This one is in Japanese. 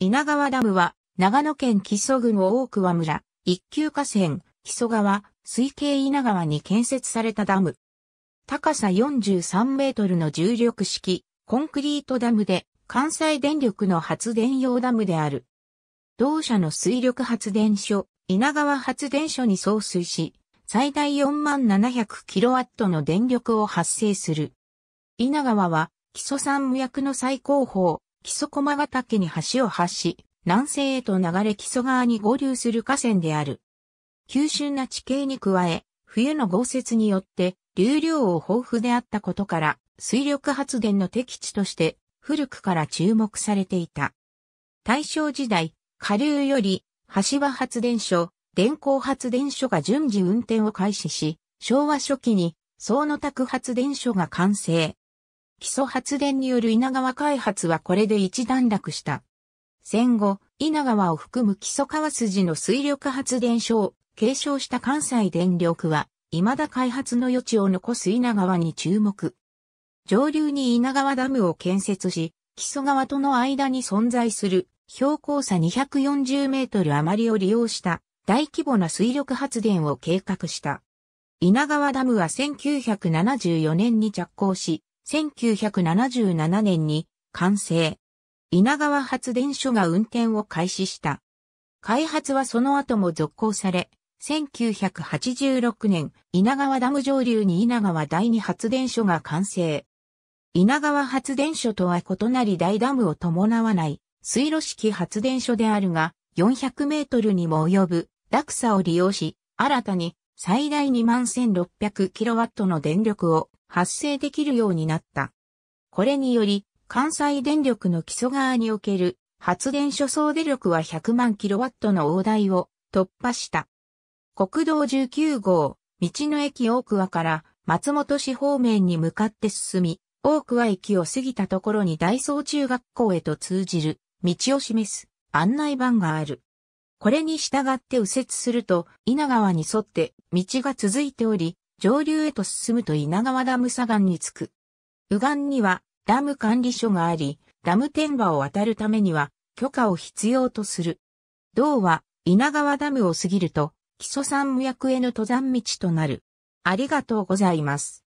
稲川ダムは、長野県木曽郡大桑村、一級河川、木曽川、水系稲川に建設されたダム。高さ43メートルの重力式、コンクリートダムで、関西電力の発電用ダムである。同社の水力発電所、稲川発電所に送水し、最大4万7 0 0ットの電力を発生する。稲川は、木曽山脈の最高峰、木曽駒ヶ岳に橋を発し、南西へと流れ木曽川に合流する河川である。急峻な地形に加え、冬の豪雪によって流量を豊富であったことから、水力発電の適地として古くから注目されていた。大正時代、下流より橋場発電所、電光発電所が順次運転を開始し、昭和初期に、総の宅発電所が完成。基礎発電による稲川開発はこれで一段落した。戦後、稲川を含む基礎川筋の水力発電所を継承した関西電力は、未だ開発の余地を残す稲川に注目。上流に稲川ダムを建設し、基礎川との間に存在する標高差240メートル余りを利用した大規模な水力発電を計画した。稲川ダムは1974年に着工し、1977年に完成。稲川発電所が運転を開始した。開発はその後も続行され、1986年、稲川ダム上流に稲川第二発電所が完成。稲川発電所とは異なり大ダムを伴わない水路式発電所であるが、400メートルにも及ぶ落差を利用し、新たに最大2万1600キロワットの電力を発生できるようになった。これにより、関西電力の基礎側における発電所総出力は100万キロワットの大台を突破した。国道19号、道の駅大桑から松本市方面に向かって進み、大桑駅を過ぎたところに大層中学校へと通じる道を示す案内板がある。これに従って右折すると、稲川に沿って道が続いており、上流へと進むと稲川ダム左岸に着く。右岸にはダム管理所があり、ダム天馬を渡るためには許可を必要とする。道は稲川ダムを過ぎると基礎山脈への登山道となる。ありがとうございます。